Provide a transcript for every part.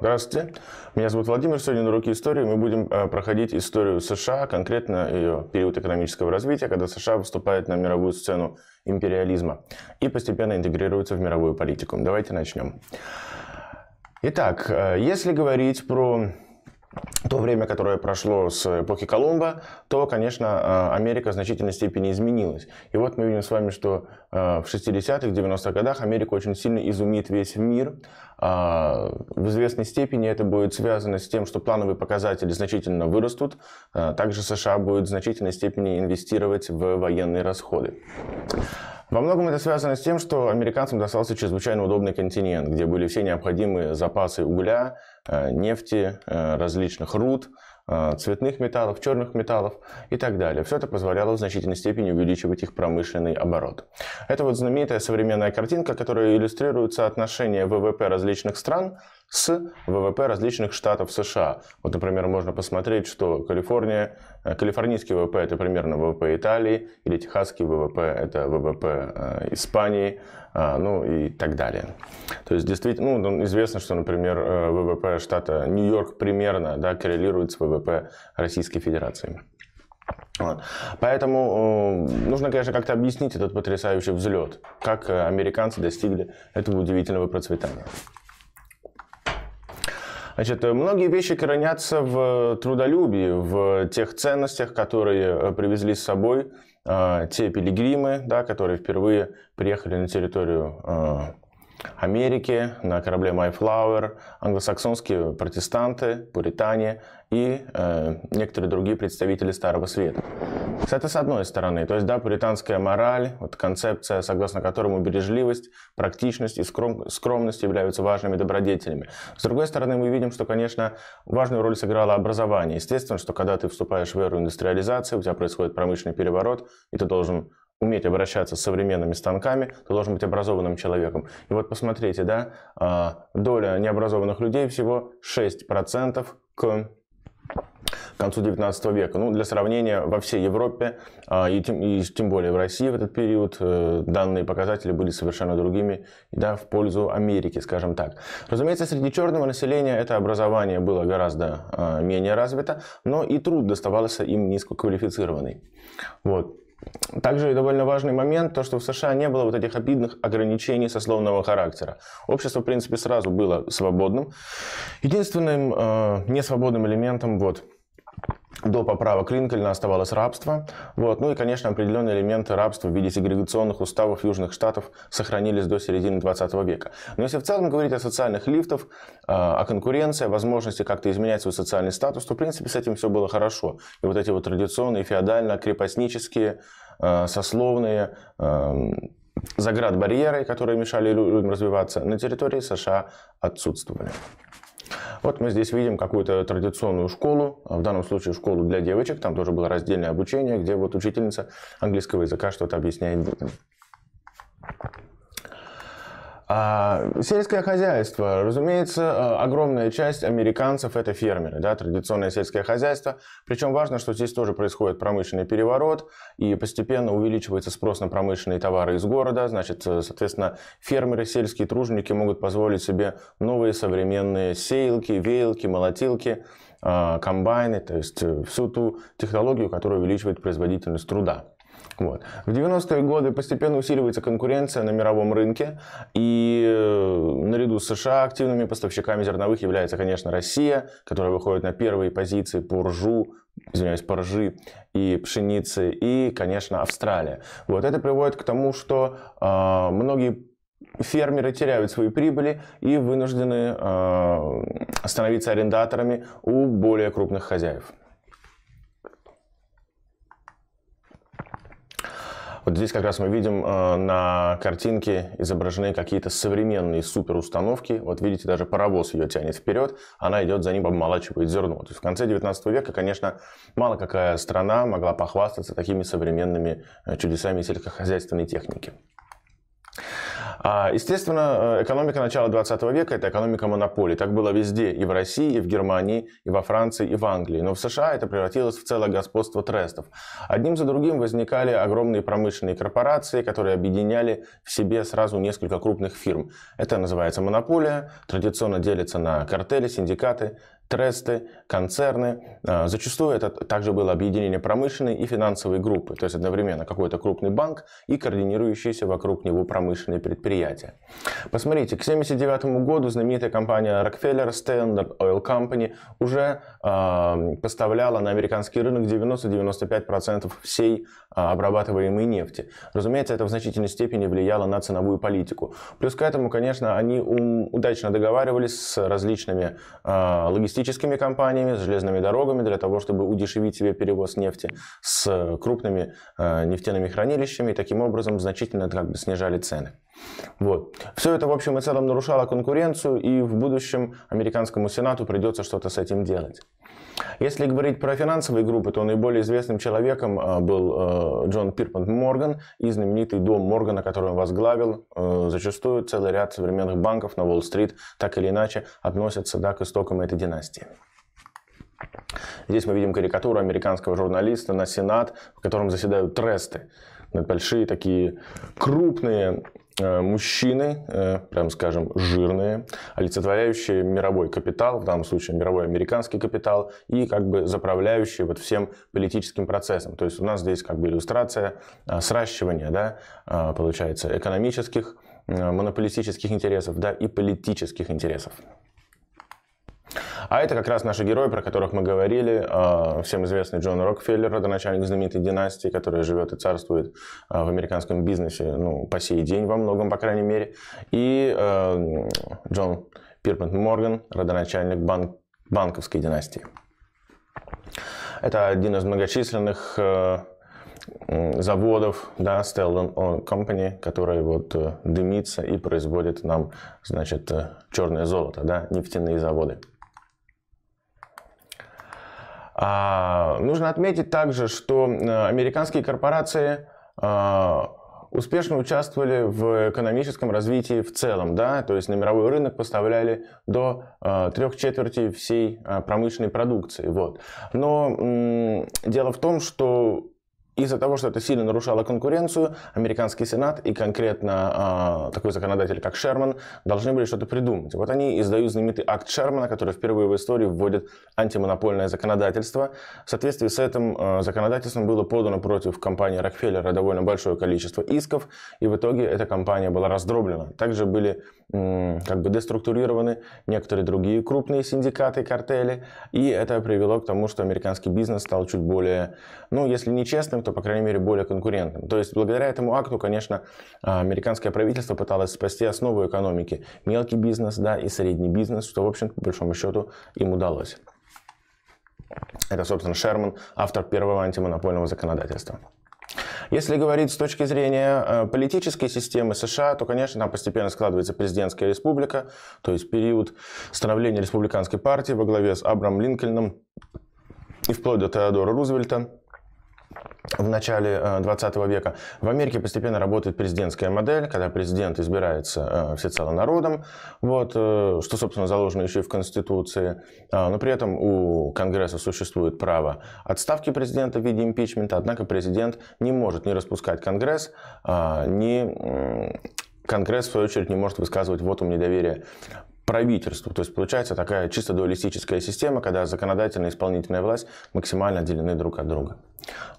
Здравствуйте, меня зовут Владимир. Сегодня на «Руки истории» мы будем э, проходить историю США, конкретно ее период экономического развития, когда США выступает на мировую сцену империализма и постепенно интегрируется в мировую политику. Давайте начнем. Итак, э, если говорить про то время, которое прошло с эпохи Колумба, то, конечно, а, Америка в значительной степени изменилась. И вот мы видим с вами, что а, в 60-х, 90-х годах Америка очень сильно изумит весь мир. А, в известной степени это будет связано с тем, что плановые показатели значительно вырастут. Также США будет в значительной степени инвестировать в военные расходы. Во многом это связано с тем, что американцам достался чрезвычайно удобный континент, где были все необходимые запасы угля, Э, нефти, э, различных руд, э, цветных металлов, черных металлов и так далее. Все это позволяло в значительной степени увеличивать их промышленный оборот. Это вот знаменитая современная картинка, которая иллюстрирует соотношение ВВП различных стран – с ВВП различных штатов США. Вот, например, можно посмотреть, что Калифорния, э, калифорнийский ВВП это примерно ВВП Италии, или техасский ВВП это ВВП э, Испании, а, ну и так далее. То есть действительно, ну, ну, известно, что, например, э, ВВП штата Нью-Йорк примерно да, коррелирует с ВВП Российской Федерации. Поэтому э, нужно, конечно, как-то объяснить этот потрясающий взлет, как американцы достигли этого удивительного процветания. Значит, многие вещи коренятся в трудолюбии, в тех ценностях, которые э, привезли с собой э, те пилигримы, да, которые впервые приехали на территорию э, Америки, на корабле Mayflower, англосаксонские протестанты, пуритане и э, некоторые другие представители Старого Света. Это с одной стороны, то есть да, пуританская мораль, вот концепция, согласно которому бережливость, практичность и скром, скромность являются важными добродетелями. С другой стороны, мы видим, что, конечно, важную роль сыграло образование. Естественно, что когда ты вступаешь в эру индустриализации, у тебя происходит промышленный переворот, и ты должен уметь обращаться с современными станками, ты должен быть образованным человеком. И вот посмотрите, да, а, доля необразованных людей всего 6% к концу 19 века. Ну, для сравнения, во всей Европе а, и тем, и тем более в России в этот период э, данные показатели были совершенно другими, да, в пользу Америки, скажем так. Разумеется, среди черного населения это образование было гораздо а, менее развито, но и труд доставался им низкоквалифицированный. Вот. Также довольно важный момент, то, что в США не было вот этих обидных ограничений сословного характера. Общество, в принципе, сразу было свободным. Единственным э, несвободным элементом вот – до поправок Линкольна оставалось рабство. Вот. Ну и, конечно, определенные элементы рабства в виде сегрегационных уставов Южных Штатов сохранились до середины 20 века. Но если в целом говорить о социальных лифтах, а, о конкуренции, о возможности как-то изменять свой социальный статус, то, в принципе, с этим все было хорошо. И вот эти вот традиционные, феодально-крепостнические, а, сословные а, заград барьеры, которые мешали людям развиваться, на территории США отсутствовали. Вот мы здесь видим какую-то традиционную школу, а в данном случае школу для девочек, там тоже было раздельное обучение, где вот учительница английского языка что-то объясняет детям. А, сельское хозяйство. Разумеется, э, огромная часть американцев это фермеры, да, традиционное сельское хозяйство. Причем важно, что здесь тоже происходит промышленный переворот, и постепенно увеличивается спрос на промышленные товары из города. Значит, э, соответственно, фермеры, сельские труженики могут позволить себе новые современные сеялки, веялки, молотилки, а, комбайны, то есть э, всю ту технологию, которая увеличивает производительность труда. Вот. В 90-е годы постепенно усиливается конкуренция на мировом рынке, и э, наряду с США активными поставщиками зерновых является, конечно, Россия, которая выходит на первые позиции по ржу, извиняюсь, по ржи и пшенице, и, конечно, Австралия. Вот это приводит к тому, что э, многие фермеры теряют свои прибыли и вынуждены э, становиться арендаторами у более крупных хозяев. Вот здесь как раз мы видим э, на картинке изображены какие-то современные суперустановки. Вот видите, даже паровоз ее тянет вперед, она идет за ним, обмолачивает зерно. То есть в конце 19 века, конечно, мало какая страна могла похвастаться такими современными э, чудесами сельскохозяйственной техники. А, естественно, э, экономика начала 20 века – это экономика монополий. Так было везде – и в России, и в Германии, и во Франции, и в Англии. Но в США это превратилось в целое господство трестов. Одним за другим возникали огромные промышленные корпорации, которые объединяли в себе сразу несколько крупных фирм. Это называется монополия, традиционно делится на картели, синдикаты, тресты, концерны. Э, зачастую это также было объединение промышленной и финансовой группы, то есть одновременно какой-то крупный банк и координирующиеся вокруг него промышленные предприятия. Посмотрите, к 1979 году знаменитая компания Rockefeller Standard Oil Company уже э, поставляла на американский рынок 90-95% всей э, обрабатываемой нефти. Разумеется, это в значительной степени влияло на ценовую политику. Плюс к этому, конечно, они удачно договаривались с различными э, логистическими туристическими компаниями, с железными дорогами для того, чтобы удешевить себе перевоз нефти с э, крупными э, нефтяными хранилищами и таким образом значительно как бы снижали цены. Вот. Все это, в общем и целом, нарушало конкуренцию, и в будущем американскому Сенату придется что-то с этим делать. Если говорить про финансовые группы, то наиболее известным человеком а, был а, Джон Пирпант Морган и знаменитый дом Моргана, который он возглавил. Э, зачастую целый ряд современных банков на Уолл-стрит так или иначе относятся да, к истокам этой династии. Здесь мы видим карикатуру американского журналиста на Сенат, в котором заседают тресты. Большие такие крупные Э, мужчины, э, прям скажем, жирные, олицетворяющие мировой капитал, в данном случае мировой американский капитал, и как бы заправляющие вот всем политическим процессом. То есть у нас здесь как бы иллюстрация э, сращивания, да, получается, экономических, монополистических интересов, да, и политических интересов. А это как раз наши герои, про которых мы говорили. А, всем известный Джон Рокфеллер, родоначальник знаменитой династии, которая живет и царствует а, в американском бизнесе ну, по сей день во многом, по крайней мере. И а, Джон Пирпент Морган, родоначальник банк, банковской династии. Это один из многочисленных заводов, да, Stellan Company, который вот э, дымится и производит нам, значит, э, черное золото, да, нефтяные заводы. А, нужно отметить также, что э, американские корпорации а, успешно участвовали в экономическом развитии в целом, да, то есть на мировой рынок поставляли до э, трех четверти всей э, промышленной продукции, вот. Но м, дело в том, что из-за того, что это сильно нарушало конкуренцию, американский Сенат и конкретно э, такой законодатель, как Шерман, должны были что-то придумать. Вот они издают знаменитый акт Шермана, который впервые в истории вводит антимонопольное законодательство. В соответствии с этим э, законодательством было подано против компании Рокфеллера довольно большое количество исков, и в итоге эта компания была раздроблена. Также были как бы деструктурированы некоторые другие крупные синдикаты, картели, и это привело к тому, что американский бизнес стал чуть более, ну, если не честным, то, по крайней мере, более конкурентным. То есть, благодаря этому акту, конечно, а, американское правительство пыталось спасти основу экономики, мелкий бизнес, да, и средний бизнес, что, в общем, по большому счету, им удалось. Это, собственно, Шерман, автор первого антимонопольного законодательства. Если говорить с точки зрения э, политической системы США, то, конечно, там постепенно складывается президентская республика, то есть период становления республиканской партии во главе с Абрамом Линкольном и вплоть до Теодора Рузвельта в начале 20 э, века. В Америке постепенно работает президентская модель, когда президент избирается э, всецело народом, вот, э, что, собственно, заложено еще и в Конституции. А, но при этом у Конгресса существует право отставки президента в виде импичмента, однако президент не может не распускать Конгресс, а, не Конгресс, в свою очередь, не может высказывать вотум недоверия правительству. То есть получается такая чисто дуалистическая система, когда законодательная и исполнительная власть максимально отделены друг от друга.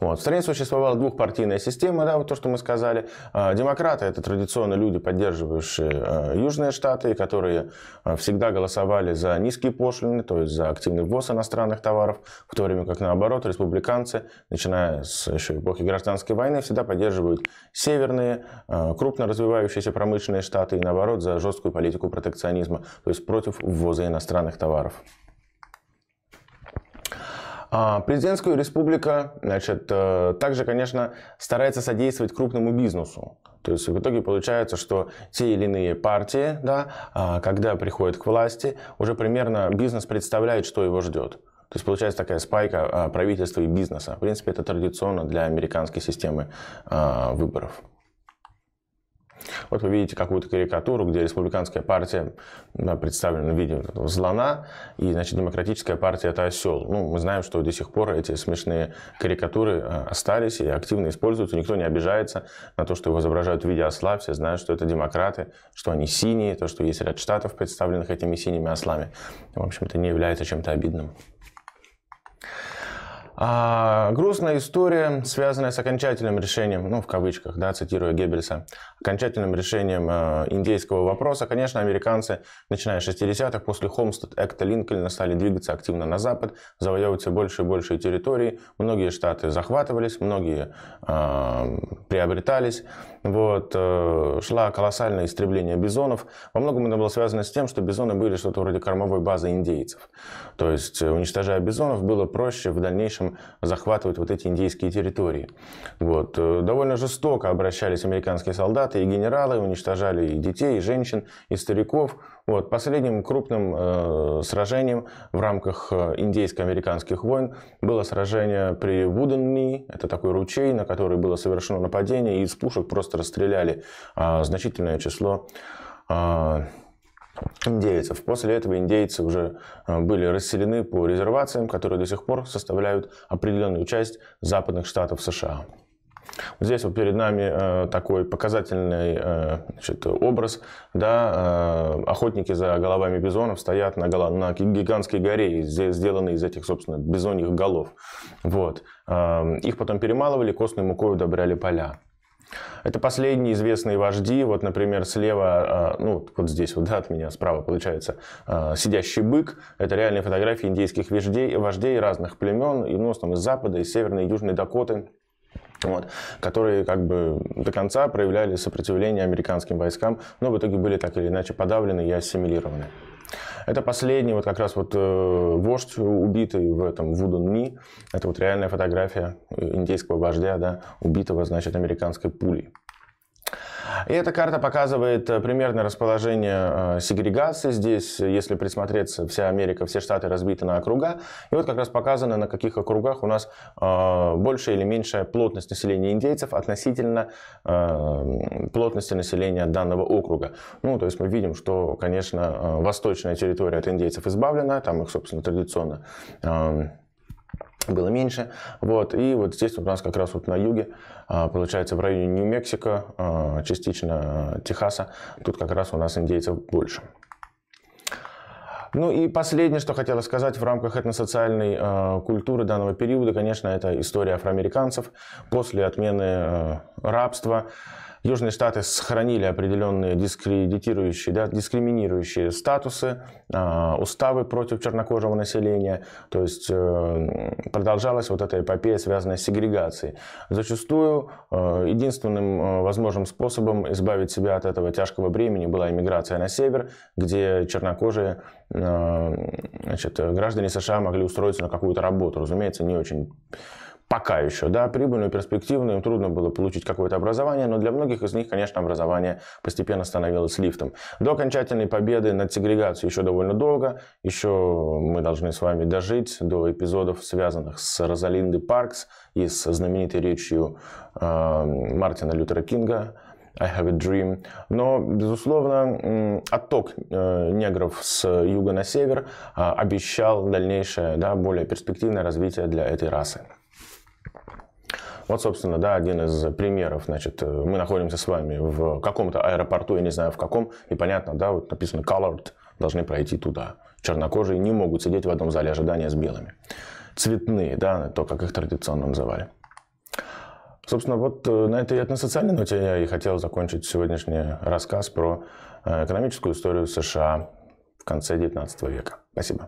Вот. В стране существовала двухпартийная система, да, вот то, что мы сказали. А, демократы – это традиционно люди, поддерживающие а, Южные Штаты, которые а, всегда голосовали за низкие пошлины, то есть за активный ввоз иностранных товаров, в то время как, наоборот, республиканцы, начиная с еще эпохи гражданской войны, всегда поддерживают северные, крупно развивающиеся промышленные штаты и, наоборот, за жесткую политику протекционизма, то есть против ввоза иностранных товаров. А президентская республика, значит, э, также, конечно, старается содействовать крупному бизнесу. То есть в итоге получается, что те или иные партии, да, а, когда приходят к власти, уже примерно бизнес представляет, что его ждет. То есть получается такая спайка а, правительства и бизнеса. В принципе, это традиционно для американской системы а, выборов. Вот вы видите какую-то карикатуру, где республиканская партия представлена в виде злана, и, значит, демократическая партия – это осел. Ну, мы знаем, что до сих пор эти смешные карикатуры э, остались и активно используются. Никто не обижается на то, что его изображают в виде осла. Все знают, что это демократы, что они синие, то, что есть ряд штатов, представленных этими синими ослами. В общем, это не является чем-то обидным. А, грустная история, связанная с окончательным решением, ну, в кавычках, да, цитирую Геббельса, окончательным решением э, индейского вопроса. Конечно, американцы, начиная с 60-х, после Холмстед Экта Линкольна стали двигаться активно на запад, завоевывать все больше и больше территорий. Многие штаты захватывались, многие э, приобретались. Вот, э, шла колоссальное истребление бизонов. Во многом это было связано с тем, что бизоны были что-то вроде кормовой базы индейцев. То есть, уничтожая бизонов, было проще в дальнейшем будем захватывать вот эти индейские территории. Вот. Э, довольно жестоко обращались американские солдаты и генералы, уничтожали и детей, и женщин, и стариков. Вот. Последним крупным э, сражением в рамках э, индейско-американских войн было сражение при Вуденни, это такой ручей, на который было совершено нападение, и из пушек просто расстреляли э, значительное число э, индейцев. После этого индейцы уже э, были расселены по резервациям, которые до сих пор составляют определенную часть западных штатов США. Вот здесь вот перед нами э, такой показательный э, значит, образ. Да, охотники за головами бизонов стоят на, голо, на гигантской горе, сделанной из этих, собственно, бизоньих голов. Вот. их потом перемалывали, костной мукой удобряли поля. Это последние известные вожди. Вот, например, слева, а, ну, вот здесь вот, да, от меня, справа, получается, а, сидящий бык. Это реальные фотографии индейских вождей, вождей разных племен, и, ну, в основном из Запада, из Северной и Южной Дакоты. Вот, которые как бы до конца проявляли сопротивление американским войскам, но в итоге были так или иначе подавлены и ассимилированы. Это последний вот как раз вот э, вождь убитый в этом вудунми. Это вот реальная фотография э, индейского вождя, да, убитого, значит, американской пулей. И эта карта показывает э, примерное расположение э, сегрегации здесь. Если присмотреться, вся Америка, все штаты разбиты на округа. И вот как раз показано, на каких округах у нас э, больше или меньшая плотность населения индейцев относительно плотности населения данного округа. Ну, то есть мы видим, что, конечно, восточная территория от индейцев избавлена, там их, собственно, традиционно было меньше. Вот. И вот здесь у нас как раз вот на юге, а, получается, в районе Нью-Мексико, а, частично а, Техаса, тут как раз у нас индейцев больше. Ну и последнее, что хотела сказать в рамках этносоциальной э, культуры данного периода, конечно, это история афроамериканцев после отмены э, рабства. Южные Штаты сохранили определенные дискредитирующие, да, дискриминирующие статусы, э, уставы против чернокожего населения, то есть э, продолжалась вот эта эпопея, связанная с сегрегацией. Зачастую э, единственным э, возможным способом избавить себя от этого тяжкого бремени была иммиграция на север, где чернокожие э, значит, э, граждане США могли устроиться на какую-то работу, разумеется, не очень пока еще, да, прибыльную, перспективную, им трудно было получить какое-то образование, но для многих из них, конечно, образование постепенно становилось лифтом. До окончательной победы над сегрегацией еще довольно долго, еще мы должны с вами дожить до эпизодов, связанных с Розалинды Паркс и с знаменитой речью э, Мартина Лютера Кинга, I have a dream. Но, безусловно, отток э, негров с юга на север а, обещал дальнейшее, да, более перспективное развитие для этой расы. Вот, собственно, да, один из примеров. Значит, э, мы находимся с вами в каком-то аэропорту, я не знаю в каком, и понятно, да, вот написано colored, должны пройти туда. Чернокожие не могут сидеть в одном зале ожидания с белыми. Цветные, да, то, как их традиционно называли. Собственно, вот э, на этой этносоциальной ноте я и хотел закончить сегодняшний рассказ про э, экономическую историю США в конце XIX века. Спасибо.